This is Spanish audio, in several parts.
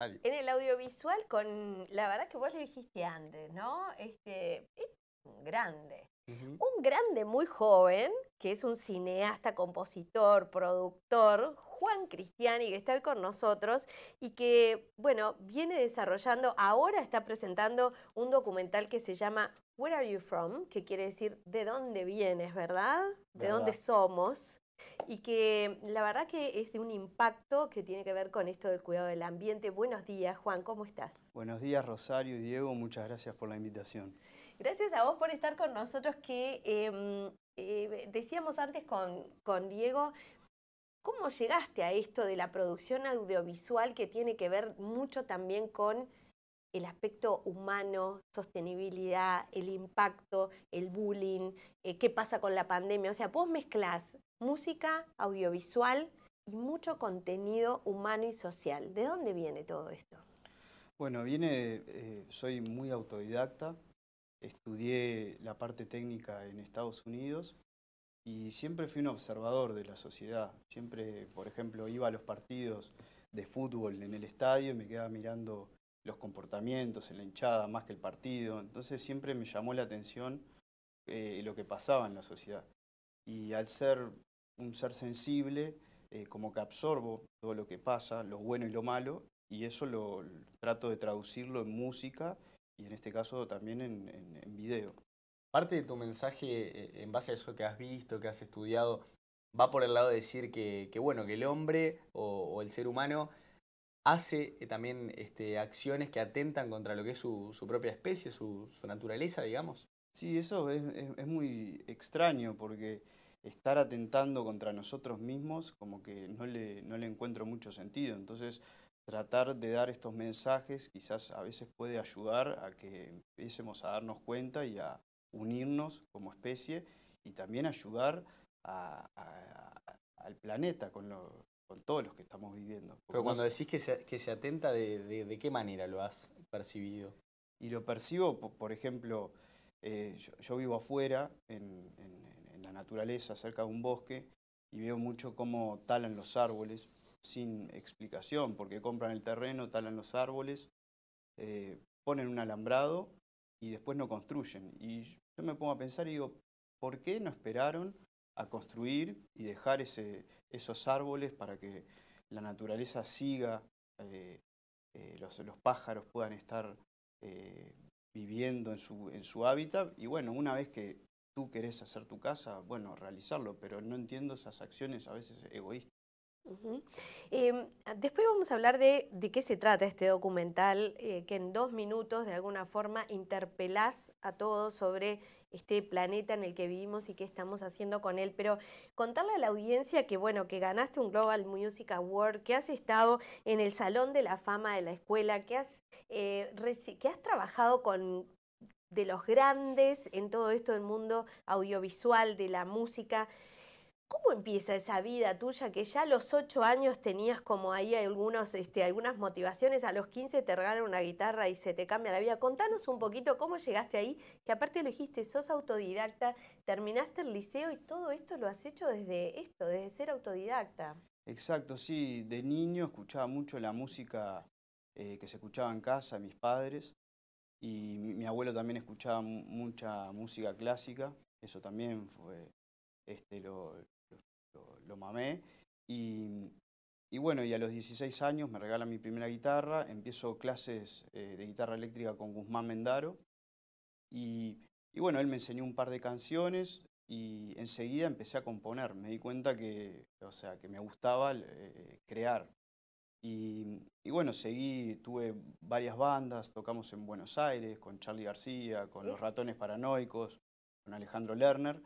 En el audiovisual, con la verdad que vos lo dijiste antes, ¿no? Este, es un grande. Un grande muy joven, que es un cineasta, compositor, productor, Juan Cristiani, que está hoy con nosotros y que, bueno, viene desarrollando, ahora está presentando un documental que se llama Where Are You From? que quiere decir de dónde vienes, ¿verdad? De dónde somos y que la verdad que es de un impacto que tiene que ver con esto del cuidado del ambiente. Buenos días, Juan, ¿cómo estás? Buenos días, Rosario y Diego, muchas gracias por la invitación. Gracias a vos por estar con nosotros, que em, eh, decíamos antes con, con Diego, ¿cómo llegaste a esto de la producción audiovisual que tiene que ver mucho también con el aspecto humano, sostenibilidad, el impacto, el bullying, eh, qué pasa con la pandemia. O sea, vos mezclas música, audiovisual y mucho contenido humano y social. ¿De dónde viene todo esto? Bueno, viene, eh, soy muy autodidacta, estudié la parte técnica en Estados Unidos y siempre fui un observador de la sociedad. Siempre, por ejemplo, iba a los partidos de fútbol en el estadio y me quedaba mirando los comportamientos en la hinchada, más que el partido. Entonces siempre me llamó la atención eh, lo que pasaba en la sociedad. Y al ser un ser sensible, eh, como que absorbo todo lo que pasa, lo bueno y lo malo, y eso lo, trato de traducirlo en música y en este caso también en, video. Parte de tu mensaje, eh, en base a eso que has visto, que has estudiado, va por el lado de decir que, bueno, que el hombre o el ser humano hace eh, también este, acciones que atentan contra lo que es su, propia especie, su, naturaleza, digamos. Sí, eso es, muy extraño porque estar atentando contra nosotros mismos como que no le, no le encuentro mucho sentido. Entonces, tratar de dar estos mensajes quizás a veces puede ayudar a que empecemos a darnos cuenta y a unirnos como especie y también ayudar al planeta con lo, con todos los que estamos viviendo. Pero cuando decís que se, atenta, de, qué manera lo has percibido? Y lo percibo, por, ejemplo, eh, yo, vivo afuera, en, la naturaleza, cerca de un bosque, y veo mucho cómo talan los árboles, sin explicación, porque compran el terreno, talan los árboles, eh, ponen un alambrado y después no construyen. Y yo me pongo a pensar y digo, ¿por qué no esperaron a construir y dejar esos árboles para que la naturaleza siga, eh, eh, los, pájaros puedan estar eh, viviendo en su, en su hábitat. Y bueno, una vez que tú querés hacer tu casa, bueno, realizarlo, pero no entiendo esas acciones a veces egoístas. Em, ah, después vamos a hablar de, qué se trata este documental, eh, que en dos minutos de alguna forma interpelás a todos sobre este planeta en el que vivimos y qué estamos haciendo con él. Pero contarle a la audiencia que, bueno, que ganaste un Global Music Award, que has estado en el Salón de la Fama de la Escuela, que has, eh, que has trabajado con de los grandes en todo esto del mundo audiovisual, de la música. ¿Cómo empieza esa vida tuya que ya a los 8 años tenías como ahí algunos, este, algunas motivaciones, a los 15 te regalan una guitarra y se te cambia la vida? Contanos un poquito cómo llegaste ahí, que aparte lo dijiste, sos autodidacta, terminaste el liceo y todo esto lo has hecho desde esto, desde ser autodidacta. Exacto, sí, de niño escuchaba mucho la música eh, que se escuchaba en casa, mis padres, y mi, abuelo también escuchaba mucha música clásica, eso también fue, este, lo, lo mamé. Y, y, bueno, y a los 16 años me regalan mi primera guitarra, empiezo clases eh, de guitarra eléctrica con Guzmán Mendaro. Y, y, bueno, él me enseñó un par de canciones y enseguida empecé a componer. Me di cuenta que, o sea, que me gustaba eh, crear. Y, y, bueno, seguí, tuve varias bandas, tocamos en Buenos Aires con Charlie García, con Los Ratones Paranoicos, con Alejandro Lerner.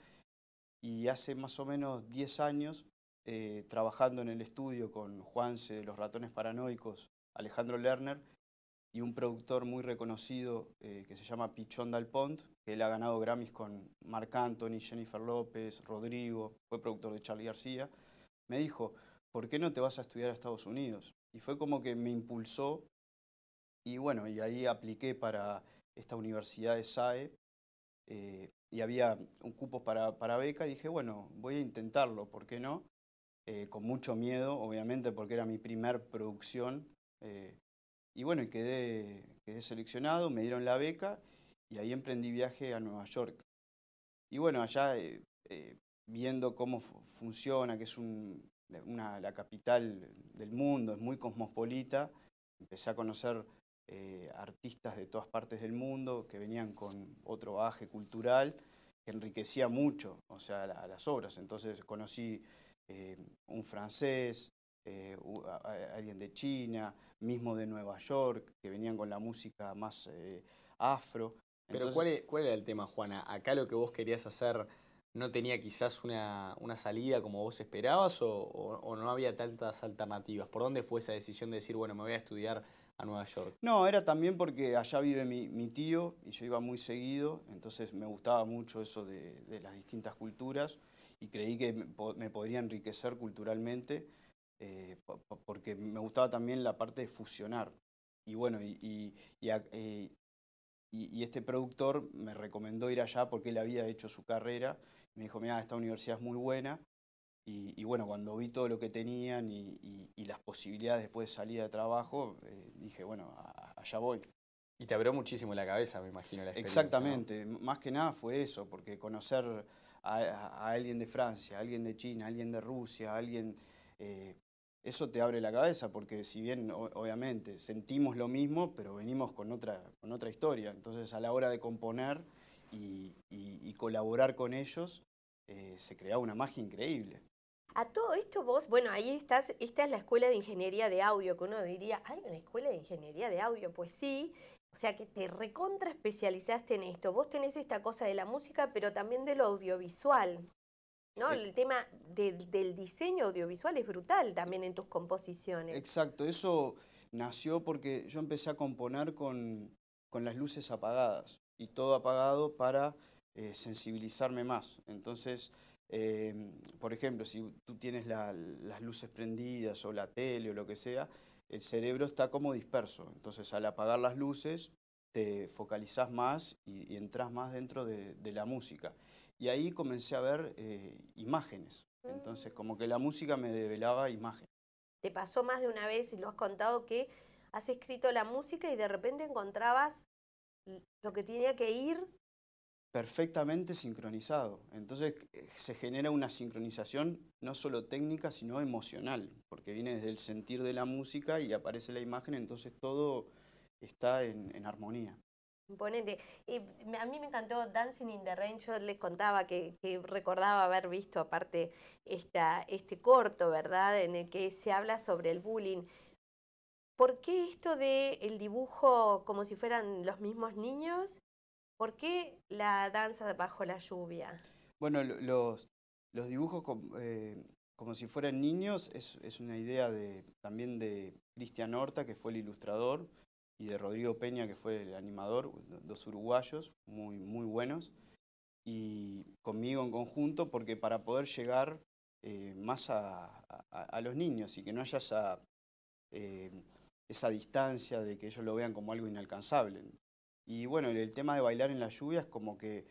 Y hace más o menos 10 años eh, trabajando en el estudio con Juanse de los Ratones Paranoicos, Alejandro Lerner, y un productor muy reconocido eh, que se llama Pichón Dalpont, que él ha ganado Grammys con Marc Anthony, Jennifer López, Rodrigo, fue productor de Charlie García, me dijo, ¿por qué no te vas a estudiar a Estados Unidos? Y fue como que me impulsó y bueno, y ahí apliqué para esta universidad de SAE eh, y había un cupo para, para beca y dije, bueno, voy a intentarlo, ¿por qué no? Eh, con mucho miedo, obviamente, porque era mi primer producción. Eh, y bueno, quedé, seleccionado, me dieron la beca y ahí emprendí viaje a Nueva York. Y bueno, allá eh, viendo cómo funciona, que es una, la capital del mundo, es muy cosmopolita, empecé a conocer artistas de todas partes del mundo que venían con otro bagaje cultural que enriquecía mucho, o sea, las obras. Entonces conocí eh, un francés, eh, alguien de China, mismo de Nueva York, que venían con la música más eh, afro. Pero e, ¿cuál, era el tema, Juana? ¿Acá lo que vos querías hacer no tenía quizás una, salida como vos esperabas o, no había tantas alternativas? ¿Por dónde fue esa decisión de decir, bueno, me voy a estudiar a Nueva York? No, era también porque allá vive mi, tío y yo iba muy seguido, entonces me gustaba mucho eso de las distintas culturas y creí que me podría enriquecer culturalmente eh, porque me gustaba también la parte de fusionar. Y bueno, eh, y, y, este productor me recomendó ir allá porque él había hecho su carrera. Me dijo, mira, esta universidad es muy buena. Y, bueno, cuando vi todo lo que tenían y, las posibilidades después de salida de trabajo, eh, dije, bueno, allá voy. Y te abrió muchísimo la cabeza, me imagino, la experiencia. Exactamente, más que nada fue eso, porque conocer a, alguien de Francia, a alguien de China, a alguien de Rusia, a alguien... Eh, eso te abre la cabeza, porque si bien obviamente sentimos lo mismo, pero venimos con otra, con otra historia. Entonces a la hora de componer y, colaborar con ellos, eh, se crea una magia increíble. A todo esto vos, bueno, ahí estás, esta es la escuela de ingeniería de audio, que uno diría, hay una escuela de ingeniería de audio, pues sí, o sea que te recontra especializaste en esto. Vos tenés esta cosa de la música, pero también de lo audiovisual. ¿No? el tema del diseño audiovisual es brutal también en tus composiciones. Exacto, eso nació porque yo empecé a componer con, con las luces apagadas y todo apagado para eh, sensibilizarme más. Entonces, eh, por ejemplo, si tú tienes las luces prendidas o la tele o lo que sea, el cerebro está como disperso. Entonces al apagar las luces te focalizás más y, entras más dentro de, la música. Y ahí comencé a ver eh, imágenes. Entonces como que la música me develaba imágenes. Te pasó más de una vez y lo has contado que has escrito la música y de repente encontrabas lo que tenía que ir perfectamente sincronizado. Entonces eh, se genera una sincronización no solo técnica, sino emocional, porque viene desde el sentir de la música y aparece la imagen, entonces todo está en, armonía. Imponente. a mí me encantó Dancing in the Rain. Yo les contaba que, recordaba haber visto aparte esta, este corto, ¿verdad? En el que se habla sobre el bullying. ¿Por qué esto del el dibujo como si fueran los mismos niños ¿Por qué la danza bajo la lluvia? Bueno, los, dibujos eh, como, si fueran niños es, una idea también de Cristian Horta, que fue el ilustrador, y de Rodrigo Peña, que fue el animador, dos uruguayos muy, muy buenos, y conmigo en conjunto, porque para poder llegar eh, más a, los niños y que no haya eh, esa distancia de que ellos lo vean como algo inalcanzable. Y bueno, el tema de bailar en la lluvia es como que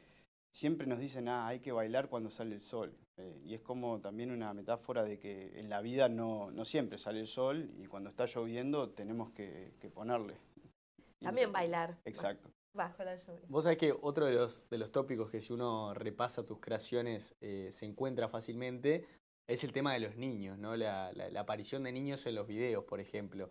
siempre nos dicen, ah, hay que bailar cuando sale el sol. Eh, y es como también una metáfora de que en la vida no, siempre sale el sol y cuando está lloviendo tenemos que, ponerle. También bailar. Exacto. Bajo la lluvia. Vos sabés que otro de los, de los tópicos que si uno repasa tus creaciones eh, se encuentra fácilmente es el tema de los niños, ¿no? la aparición de niños en los videos, por ejemplo.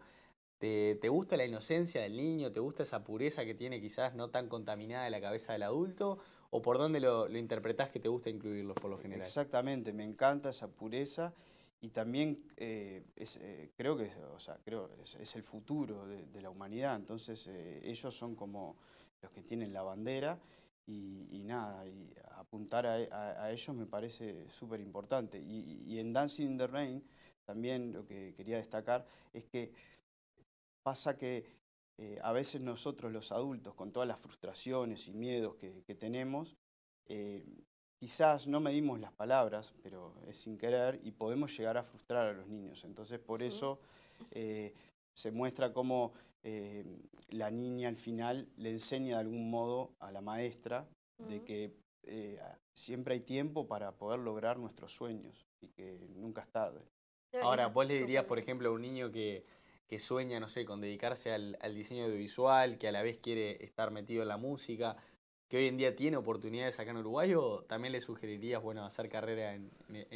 ¿Te, gusta la inocencia del niño? ¿Te gusta esa pureza que tiene quizás no tan contaminada la cabeza del adulto? ¿O por dónde lo, interpretás que te gusta incluirlos por lo general? Exactamente, me encanta esa pureza y también eh, es, eh, creo que creo, es, el futuro de, la humanidad, entonces eh, ellos son como los que tienen la bandera y, nada, y apuntar a, ellos me parece súper importante. Y, y en Dancing in the Rain también lo que quería destacar es que Pasa que eh, a veces nosotros los adultos, con todas las frustraciones y miedos que, tenemos, eh, quizás no medimos las palabras, pero es sin querer, y podemos llegar a frustrar a los niños. Entonces, por eso eh, se muestra cómo la niña al final le enseña de algún modo a la maestra de mm. que siempre hay tiempo para poder lograr nuestros sueños y que nunca es tarde. Ahora, vos le dirías, por ejemplo, a un niño que que sueña, no sé, con dedicarse al, diseño audiovisual, que a la vez quiere estar metido en la música, que hoy en día tiene oportunidades acá en Uruguay, o también le sugerirías, bueno, hacer carrera en,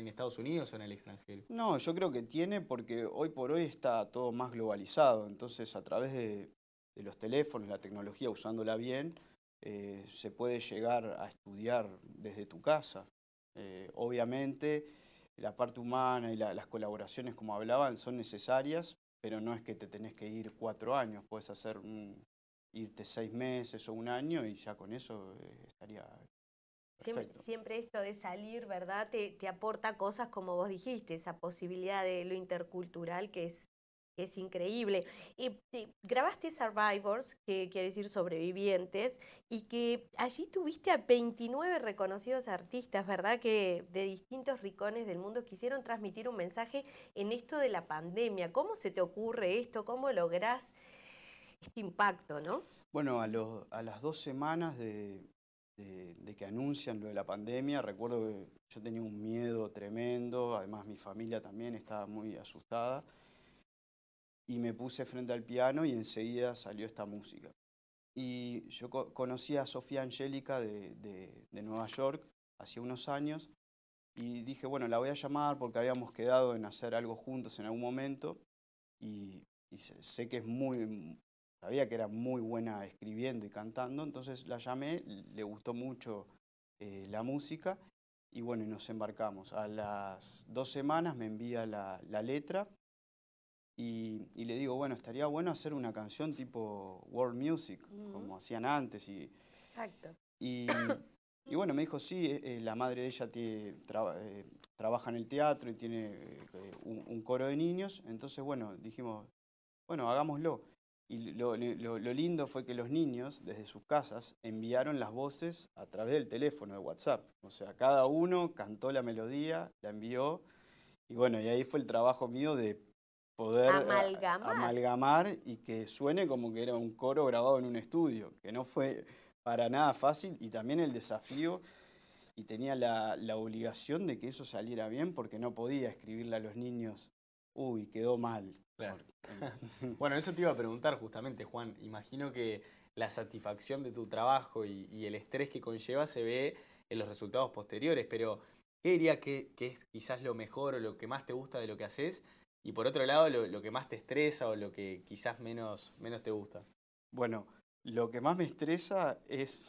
Estados Unidos o en el extranjero? No, yo creo que tiene porque hoy por hoy está todo más globalizado, entonces a través de, los teléfonos, la tecnología, usándola bien, eh, se puede llegar a estudiar desde tu casa. Eh, obviamente la parte humana y las colaboraciones, como hablaban, son necesarias, pero no es que te tenés que ir cuatro años, puedes hacer un, irte seis meses o un año y ya con eso eh, estaría... Siempre, siempre, esto de salir, ¿verdad? Te, te aporta cosas como vos dijiste, esa posibilidad de lo intercultural que es es increíble. grabaste Survivors, que quiere decir sobrevivientes, y que allí tuviste a 29 reconocidos artistas, ¿verdad? Que de distintos rincones del mundo quisieron transmitir un mensaje en esto de la pandemia. ¿Cómo se te ocurre esto? ¿Cómo lográs este impacto, no? Bueno, a, las dos semanas de, de, que anuncian lo de la pandemia, recuerdo que yo tenía un miedo tremendo, además mi familia también estaba muy asustada y me puse frente al piano y enseguida salió esta música. Y yo conocí a Sofía Angélica de, de, Nueva York hace unos años y dije, bueno, la voy a llamar porque habíamos quedado en hacer algo juntos en algún momento y, sé que es muy, sabía que era muy buena escribiendo y cantando, entonces la llamé, le gustó mucho eh, la música y bueno, nos embarcamos. A las dos semanas me envía la letra y, le digo, bueno, estaría bueno hacer una canción tipo world music, como hacían antes. Y, Exacto. Y, y bueno, me dijo, sí, eh, eh, la madre de ella eh, trabaja en el teatro y tiene un, coro de niños. Entonces, bueno, dijimos, bueno, hagámoslo. Y lo, lo, lindo fue que los niños, desde sus casas, enviaron las voces a través del teléfono de WhatsApp. O sea, cada uno cantó la melodía, la envió. Y bueno, y ahí fue el trabajo mío de poder eh, amalgamar. y que suene como que era un coro grabado en un estudio, que no fue para nada fácil y también el desafío y tenía la, obligación de que eso saliera bien porque no podía escribirle a los niños, uy, quedó mal. bueno, eso te iba a preguntar justamente, Juan, imagino que la satisfacción de tu trabajo y, el estrés que conlleva se ve en los resultados posteriores, pero ¿qué que, que es quizás lo mejor o lo que más te gusta de lo que haces? Y por otro lado, lo, que más te estresa o lo que quizás menos, menos te gusta. Bueno, lo que más me estresa es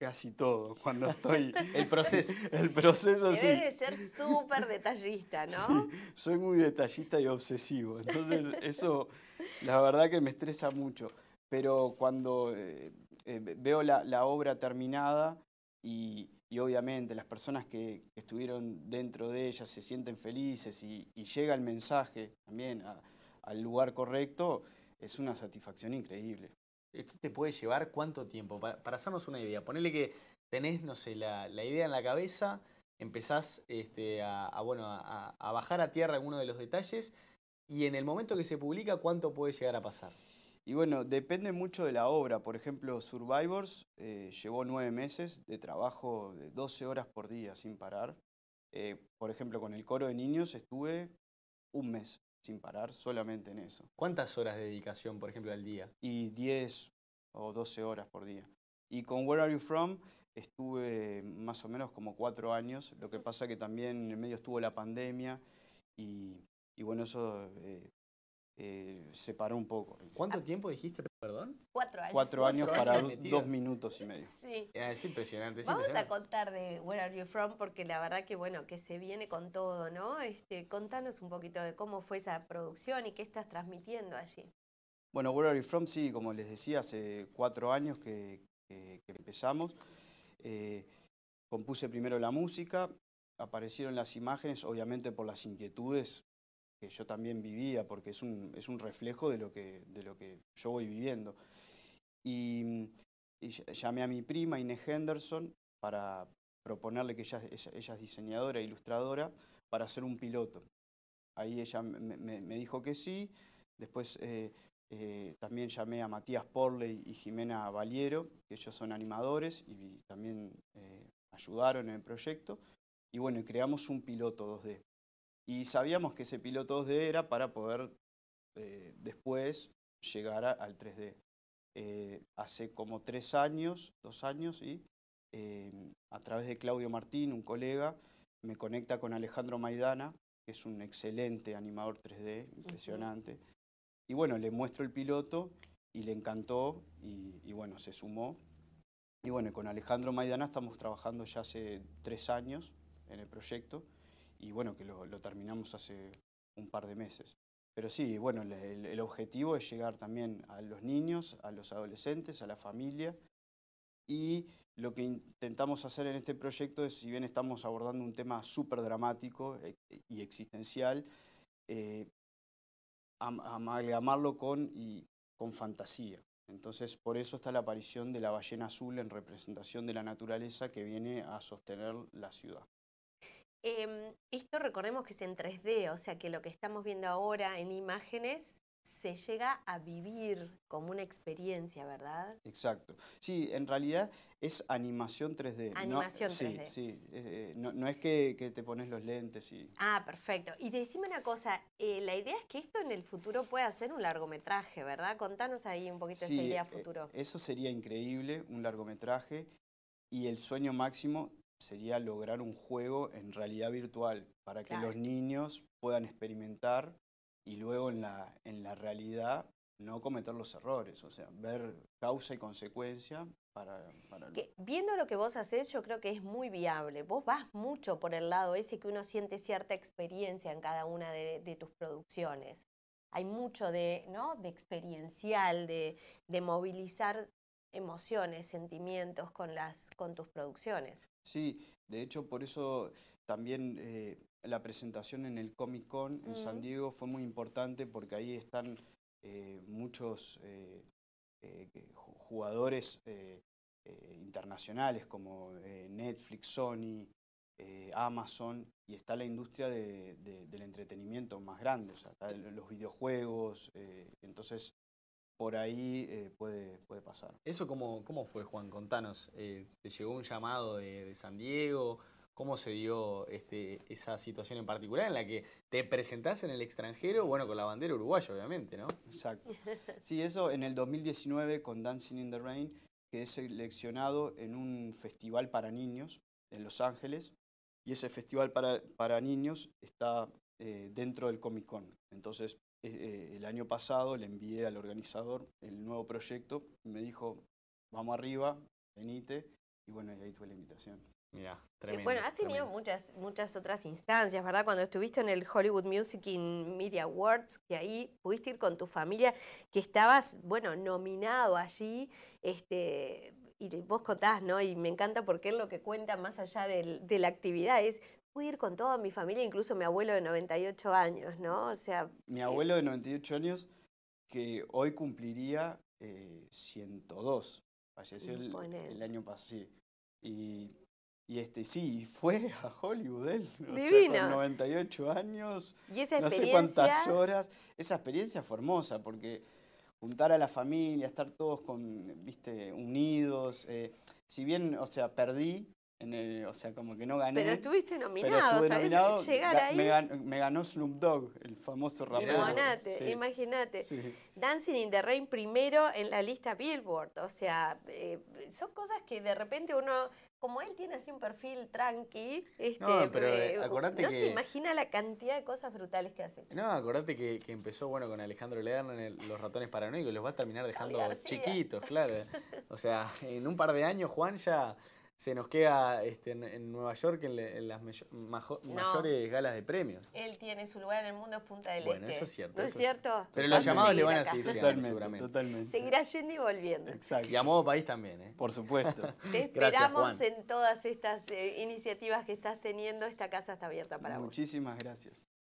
casi todo cuando estoy... el proceso. el proceso, sí. de ser súper detallista, ¿no? soy muy detallista y obsesivo. Entonces, eso la verdad que me estresa mucho. Pero cuando eh, eh, veo la obra terminada y y obviamente las personas que, estuvieron dentro de ellas se sienten felices y, llega el mensaje también al lugar correcto, es una satisfacción increíble. ¿Esto te puede llevar cuánto tiempo? Para, hacernos una idea, ponele que tenés, la, idea en la cabeza, empezás este, a, a, a bajar a tierra alguno de los detalles y en el momento que se publica, ¿cuánto puede llegar a pasar? Y bueno, depende mucho de la obra. Por ejemplo, Survivors eh, llevó nueve meses de trabajo de 12 horas por día sin parar. Eh, por ejemplo, con el coro de niños estuve un mes sin parar solamente en eso. ¿Cuántas horas de dedicación, por ejemplo, al día? Y 10 o 12 horas por día. Y con Where Are You From estuve más o menos como cuatro años. Lo que pasa que también en medio estuvo la pandemia y, y bueno, eso eh, eh, se paró un poco. ¿Cuánto tiempo dijiste, perdón? Cuatro años. Cuatro años para dos minutos y medio. Sí. Ah, es impresionante. Vamos a contar de Where Are You From, porque la verdad que, bueno, que se viene con todo, ¿no? Este, contanos un poquito de cómo fue esa producción y qué estás transmitiendo allí. Bueno, Where Are You From, sí, como les decía, hace cuatro años que, empezamos. Eh, compuse primero la música, aparecieron las imágenes, obviamente por las inquietudes que yo también vivía, porque es un, reflejo de lo, que, de lo que yo voy viviendo. Y, llamé a mi prima Inés Henderson para proponerle que ella, es diseñadora e ilustradora para hacer un piloto. Ahí ella me, dijo que sí. Después eh, eh, también llamé a Matías Porley y Jimena Valiero, que ellos son animadores y, también eh, ayudaron en el proyecto. Y bueno, creamos un piloto 2D. Y sabíamos que ese piloto 2D era para poder eh, después llegar al 3D. Eh, hace como tres años, dos años, y em, a través de Claudio Martín, un colega, me conecta con Alejandro Maidana, que es un excelente animador 3D, impresionante. Y bueno, le muestro el piloto y le encantó y bueno, se sumó. Y bueno, con Alejandro Maidana estamos trabajando ya hace tres años en el proyecto y bueno, que lo, terminamos hace un par de meses. Pero sí, bueno, el, objetivo es llegar también a los niños, a los adolescentes, a la familia. Y lo que intentamos hacer en este proyecto es, si bien estamos abordando un tema súper dramático eh, y existencial, eh, amalgamarlo con, y, con fantasía. Entonces, por eso está la aparición de la ballena azul en representación de la naturaleza que viene a sostener la ciudad. Em, esto recordemos que es en 3D, o sea que lo que estamos viendo ahora en imágenes se llega a vivir como una experiencia, ¿verdad? Exacto. Sí, en realidad es animación 3D. Animación eh, no, 3D. Sí, sí. no, es que, te pones los lentes y... Ah, perfecto. Y decime una cosa, eh, la idea es que esto en el futuro pueda ser un largometraje, ¿verdad? Contanos ahí un poquito esa idea eh, futuro. eso sería increíble, un largometraje. Y el sueño máximo sería lograr un juego en realidad virtual para que los niños puedan experimentar y luego en la, en la realidad no cometer los errores, o sea, ver causa y consecuencia para... Que, viendo lo que vos haces, yo creo que es muy viable. Vos vas mucho por el lado ese que uno siente cierta experiencia en cada una de, de tus producciones. Hay mucho de, ¿no? de experiencial, de, de movilizar emociones, sentimientos con, las, con tus producciones. Sí, de hecho por eso también eh, la presentación en el Comic Con en San Diego fue muy importante porque ahí están eh, muchos eh, jugadores internacionales como Netflix, Sony, Amazon y está la industria del entretenimiento más grande, o sea, los videojuegos, entonces por ahí eh, puede, puede pasar. ¿Eso cómo, fue, Juan? Contanos, eh, ¿te llegó un llamado de, San Diego? ¿Cómo se dio este, esa situación en particular en la que te presentás en el extranjero, bueno, con la bandera uruguaya, obviamente, ¿no? Exacto. Sí, eso en el 2019 con Dancing in the Rain, que es seleccionado en un festival para niños en Los Ángeles, y ese festival para, para niños está eh, dentro del Comic Con. Entonces eh, el año pasado le envié al organizador el nuevo proyecto, me dijo, vamos arriba, venite, y bueno, ahí tuve la invitación. Mira, tremendo. bueno, has tenido muchas, muchas otras instancias, ¿verdad? Cuando estuviste en el Hollywood Music in Media Awards, que ahí pudiste ir con tu familia, que estabas, bueno, nominado allí, este, y vos contás, ¿no? Y me encanta porque es lo que cuenta más allá de la actividad es pude ir con toda mi familia, incluso mi abuelo de 98 años, ¿no? O sea... Mi eh, abuelo de 98 años que hoy cumpliría 102, eh, falleció el, año pasado, Y, este, sí, fue a Hollywood él, Divino. 98 años, ¿Y esa no sé cuántas horas. Esa experiencia fue hermosa porque juntar a la familia, estar todos con, viste, unidos. Eh, si bien, o sea, perdí o sea, como que no gané. Pero estuviste nominado, pero ahí. Me, ganó Snoop Dogg, el famoso rapero. Imagínate, imagínate. Dancing in the Rain primero en la lista Billboard. O sea, eh, son cosas que de repente uno, como él tiene así un perfil tranqui, este, no, pero, eh, eh, no se imagina la cantidad de cosas brutales que hace. No, acordate que, empezó bueno con Alejandro Lerner en Los Ratones Paranoicos, los va a terminar dejando chiquitos, claro. O sea, en un par de años Juan ya se nos queda este, en, Nueva York en, las mayores galas de premios. Él tiene su lugar en el mundo, es Punta de bueno, Este. Bueno, eso es cierto. Pero los llamados le van a seguir seguramente. Seguirá yendo y volviendo. Exacto. Y a modo país también, ¿eh? Por supuesto. Te esperamos en todas estas eh, iniciativas que estás teniendo. Esta casa está abierta para vos. Muchísimas gracias.